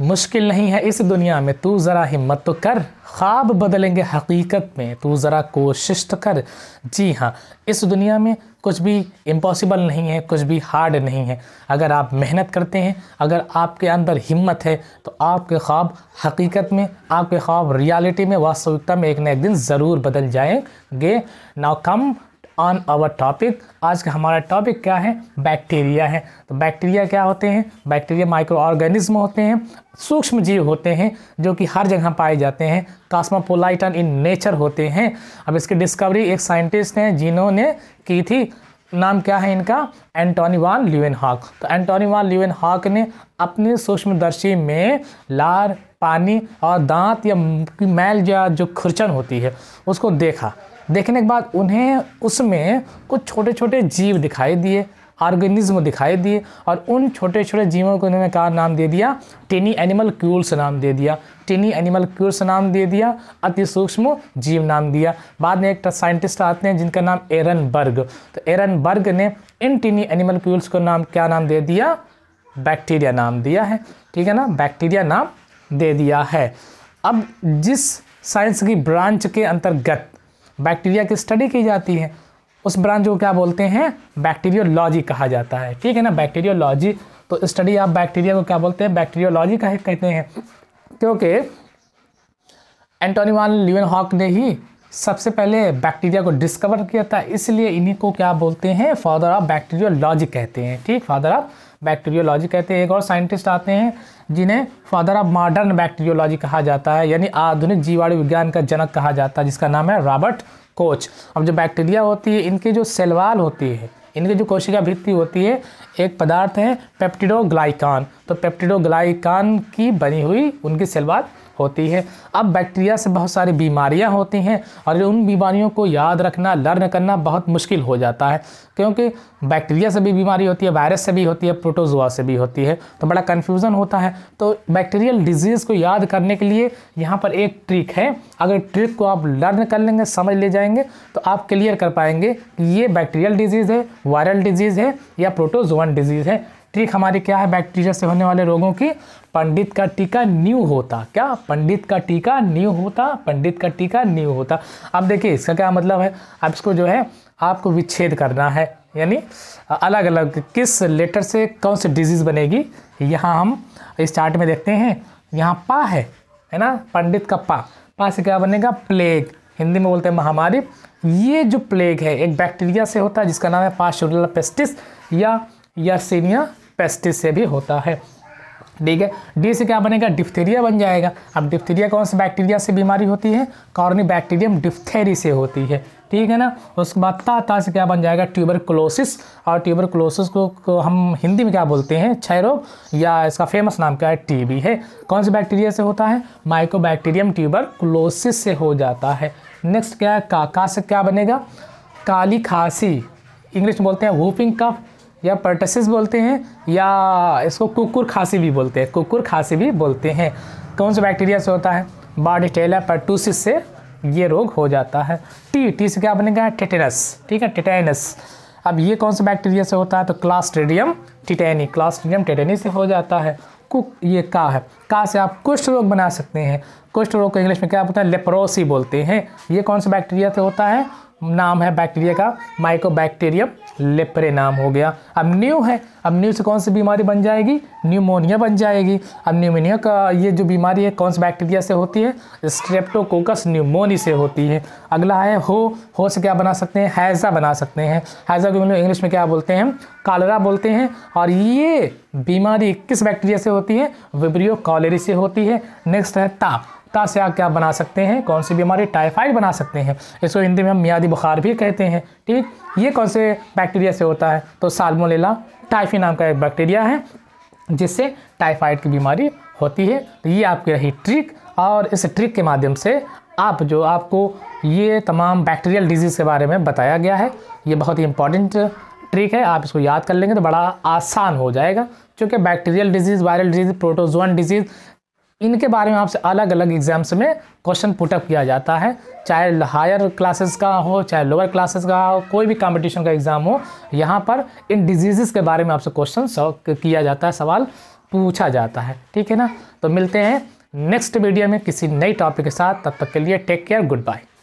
मुश्किल नहीं है इस दुनिया में तू ज़रा हिम्मत तो कर ख्वाब बदलेंगे हकीकत में तू ज़रा कोशिश तो कर जी हाँ इस दुनिया में कुछ भी इम्पॉसिबल नहीं है कुछ भी हार्ड नहीं है अगर आप मेहनत करते हैं अगर आपके अंदर हिम्मत है तो आपके ख्वाब हकीकत में आपके ख्वाब रियलिटी में वास्तविकता में एक ना एक दिन ज़रूर बदल जाएंगे now come on our topic आज का हमारा टॉपिक क्या है बैक्टीरिया है तो बैक्टीरिया क्या होते हैं बैक्टीरिया माइक्रो ऑर्गेनिज्म होते हैं सूक्ष्म जीव होते हैं जो कि हर जगह पाए जाते हैं कास्मापोलाइटन इन नेचर होते हैं अब इसकी डिस्कवरी एक साइंटिस्ट हैं जिन्होंने की थी नाम क्या है इनका एंटोनी वान ल्यून हॉक तो एंटोनी वान ल्यून हॉक ने अपने सूक्ष्मदर्शी में लार पानी और दांत या मैल या जो खुरचन होती है उसको देखा देखने के बाद उन्हें उसमें कुछ छोटे छोटे जीव दिखाई दिए ऑर्गेनिज्म दिखाई दिए और उन छोटे छोटे जीवों को उन्होंने कहा नाम दे दिया टेनी एनिमल क्यूल्स नाम दे दिया टेनी एनिमल क्यूल्स नाम दे दिया अति सूक्ष्म जीव नाम दिया बाद में एक साइंटिस्ट आते हैं जिनका नाम एरन बर्ग तो एरन बर्ग ने इन टेनी एनिमल क्यूल्स को नाम क्या नाम दे दिया बैक्टीरिया नाम दिया है ठीक है ना बैक्टीरिया नाम दे दिया है अब जिस साइंस की ब्रांच के अंतर्गत बैक्टीरिया की स्टडी की जाती है उस ब्रांच को क्या बोलते हैं बैक्टीरियोलॉजी कहा जाता है ठीक है ना बैक्टीरियोलॉजी तो स्टडी आप बैक्टीरिया को क्या बोलते हैं बैक्टीरियोलॉजी कह कहते हैं क्योंकि एंटोनी वन लिवन हॉक ने ही सबसे पहले बैक्टीरिया को डिस्कवर किया था इसलिए इन्हीं को क्या बोलते हैं फादर ऑफ बैक्टीरियोलॉजी कहते हैं ठीक फादर ऑफ बैक्टीरियोलॉजी कहते हैं एक और साइंटिस्ट आते हैं जिन्हें फादर ऑफ मॉडर्न बैक्टीरियोलॉजी कहा जाता है यानी आधुनिक जीवाणु विज्ञान का जनक कहा जाता है जिसका नाम है रॉबर्ट कोच अब जो बैक्टीरिया होती है इनकी जो सेलवाल होती है इनकी जो कोशिका भित्ति होती है एक पदार्थ है पेप्टिडोग्लाइकान तो पेप्टिडोग्लाइकान की बनी हुई उनकी सेलवाल होती है अब बैक्टीरिया से बहुत सारी बीमारियां होती हैं और उन बीमारियों को याद रखना लर्न करना बहुत मुश्किल हो जाता है क्योंकि बैक्टीरिया से भी बीमारी होती है वायरस से भी होती है प्रोटोजोआ से भी होती है तो बड़ा कन्फ्यूज़न होता है तो बैक्टीरियल डिजीज़ को याद करने के लिए यहाँ पर एक ट्रिक है अगर ट्रिक को आप लर्न कर लेंगे समझ ले जाएंगे तो आप क्लियर कर पाएंगे कि ये बैक्टीरियल डिजीज़ है वायरल डिजीज़ है या प्रोटोजोअन डिजीज़ है ट्रिक हमारी क्या है बैक्टीरिया से होने वाले रोगों की पंडित का टीका न्यू होता क्या पंडित का टीका न्यू होता पंडित का टीका न्यू होता अब देखिए इसका क्या मतलब है अब इसको जो है आपको विच्छेद करना है यानी अलग अलग किस लेटर से कौन सी डिजीज़ बनेगी यहाँ हम इस चार्ट में देखते हैं यहाँ पा है है ना पंडित का पा पा से क्या बनेगा प्लेग हिंदी में बोलते हैं महामारी ये जो प्लेग है एक बैक्टीरिया से होता है जिसका नाम है पाशुरला पेस्टिस या यासिनिया पेस्टिस से भी होता है ठीक है डी से क्या बनेगा डिफ्थेरिया बन जाएगा अब डिफ्थेरिया कौन से बैक्टीरिया से बीमारी होती है कॉर्नी बैक्टीरियम डिफ्थेरी से होती है ठीक है ना उसके बाद ता ता से क्या बन जाएगा ट्यूबर क्लोसिस और ट्यूबर क्लोसिस को, को हम हिंदी में क्या बोलते हैं क्षय रोग या इसका फेमस नाम क्या है टीबी है कौन से बैक्टीरिया से होता है बैक्टीरियम ट्यूबर क्लोसिस से हो जाता है नेक्स्ट क्या है काका से क्या बनेगा काली खांसी इंग्लिश में बोलते हैं वूपिंग कफ या पर्टसिस बोलते हैं या इसको कुकुर खांसी भी बोलते हैं कुकुर खांसी भी बोलते हैं कौन से बैक्टीरिया से होता है बाडिटेला पर्टूसिस से ये रोग हो जाता है टी टी से क्या आपने कहा टिटेनस ठीक है टिटेनस अब ये कौन से बैक्टीरिया से होता है तो क्लास्ट्रेडियम टिटेनी क्लास्ट्रेडियम टिटेनी से हो जाता है कुक ये का है का से आप कुष्ठ रोग बना सकते हैं कुष्ठ रोग को इंग्लिश में क्या बोलते हैं लेप्रोसी बोलते हैं ये कौन सा बैक्टीरिया से होता है नाम है बैक्टीरिया का माइकोबैक्टीरियम लेप्रे नाम हो गया अब न्यू है अब न्यू से कौन सी बीमारी बन जाएगी न्यूमोनिया बन जाएगी अब न्यूमोनिया का ये जो बीमारी है कौन से बैक्टीरिया से होती है स्ट्रेप्टोकोकस न्यूमोनी से होती है अगला है हो हो से क्या बना सकते हैं हैज़ा बना सकते हैं हैज़ा को इंग्लिश में क्या बोलते हैं कालरा बोलते हैं और ये बीमारी किस बैक्टीरिया से होती है विब्रियो कॉलेरी से होती है नेक्स्ट है ताप ता से आप क्या बना सकते हैं कौन सी बीमारी टाइफाइड बना सकते हैं इसको हिंदी में हम मियादी बुखार भी कहते हैं ठीक ये कौन से बैक्टीरिया से होता है तो सालमोलेला टाइफी नाम का एक बैक्टीरिया है जिससे टाइफाइड की बीमारी होती है तो ये आपकी रही ट्रिक और इस ट्रिक के माध्यम से आप जो आपको ये तमाम बैक्टीरियल डिजीज़ के बारे में बताया गया है ये बहुत ही इंपॉर्टेंट ट्रिक है आप इसको याद कर लेंगे तो बड़ा आसान हो जाएगा क्योंकि bacterial disease viral disease protozoan disease इनके बारे में आपसे अलग अलग एग्जाम्स में क्वेश्चन पुटअप किया जाता है चाहे हायर क्लासेस का हो चाहे लोअर क्लासेस का हो कोई भी कंपटीशन का एग्ज़ाम हो यहाँ पर इन डिजीज़ के बारे में आपसे क्वेश्चन किया जाता है सवाल पूछा जाता है ठीक है ना तो मिलते हैं नेक्स्ट वीडियो में किसी नई टॉपिक के साथ तब तक के लिए टेक केयर गुड बाय